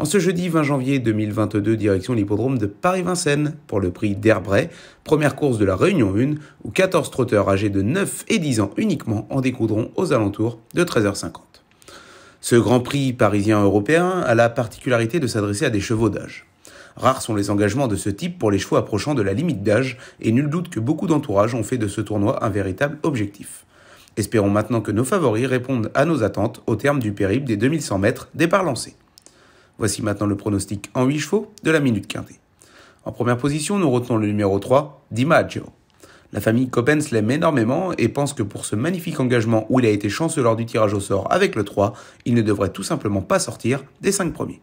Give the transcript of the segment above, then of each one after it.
En ce jeudi 20 janvier 2022, direction l'hippodrome de Paris-Vincennes pour le prix d'Herbray, première course de la Réunion 1, où 14 trotteurs âgés de 9 et 10 ans uniquement en découdront aux alentours de 13h50. Ce Grand Prix parisien européen a la particularité de s'adresser à des chevaux d'âge. Rares sont les engagements de ce type pour les chevaux approchant de la limite d'âge, et nul doute que beaucoup d'entourages ont fait de ce tournoi un véritable objectif. Espérons maintenant que nos favoris répondent à nos attentes au terme du périple des 2100 mètres départ lancé. Voici maintenant le pronostic en 8 chevaux de la minute quintée. En première position, nous retenons le numéro 3, DiMaggio. La famille Coppens l'aime énormément et pense que pour ce magnifique engagement où il a été chanceux lors du tirage au sort avec le 3, il ne devrait tout simplement pas sortir des 5 premiers.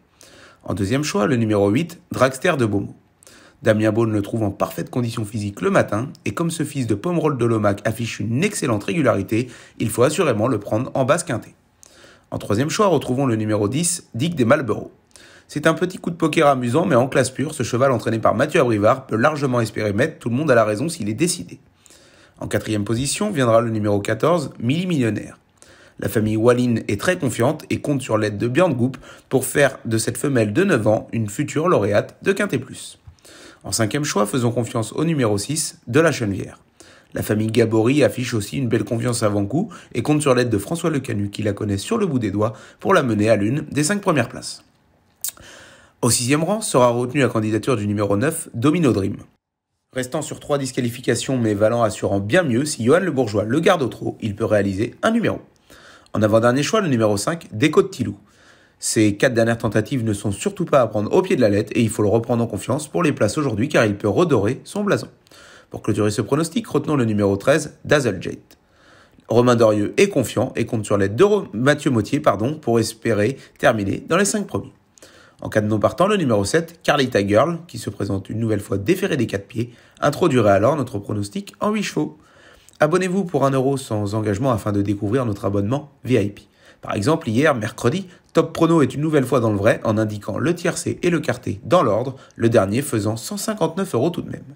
En deuxième choix, le numéro 8, Dragster de Beaumont. Damien Beaune le trouve en parfaite condition physique le matin, et comme ce fils de Pomerol de Lomac affiche une excellente régularité, il faut assurément le prendre en basse quintée. En troisième choix, retrouvons le numéro 10, Dick des Malbereaux. C'est un petit coup de poker amusant, mais en classe pure, ce cheval entraîné par Mathieu Abrivard peut largement espérer mettre tout le monde à la raison s'il est décidé. En quatrième position viendra le numéro 14, Milli Millionnaire. La famille Wallin est très confiante et compte sur l'aide de Björn Goup pour faire de cette femelle de 9 ans une future lauréate de Quintet+. En cinquième choix, faisons confiance au numéro 6, De la Chenvière. La famille Gabory affiche aussi une belle confiance avant coup et compte sur l'aide de François Lecanu qui la connaît sur le bout des doigts pour la mener à l'une des cinq premières places. Au sixième rang sera retenue la candidature du numéro 9, Domino Dream. Restant sur trois disqualifications mais valant assurant bien mieux, si Johan Le Bourgeois le garde au trot, il peut réaliser un numéro. En avant-dernier choix, le numéro 5, Déco de Tilou. Ses quatre dernières tentatives ne sont surtout pas à prendre au pied de la lettre et il faut le reprendre en confiance pour les places aujourd'hui car il peut redorer son blason. Pour clôturer ce pronostic, retenons le numéro 13, Dazzle Jade. Romain Dorieux est confiant et compte sur l'aide de Mathieu Mottier pardon, pour espérer terminer dans les cinq premiers. En cas de non partant, le numéro 7, Carlita Girl, qui se présente une nouvelle fois déférée des quatre pieds, introduirait alors notre pronostic en 8 chevaux. Abonnez-vous pour 1€ euro sans engagement afin de découvrir notre abonnement VIP. Par exemple, hier, mercredi, Top Prono est une nouvelle fois dans le vrai en indiquant le tiercé et le quarté dans l'ordre, le dernier faisant 159 euros tout de même.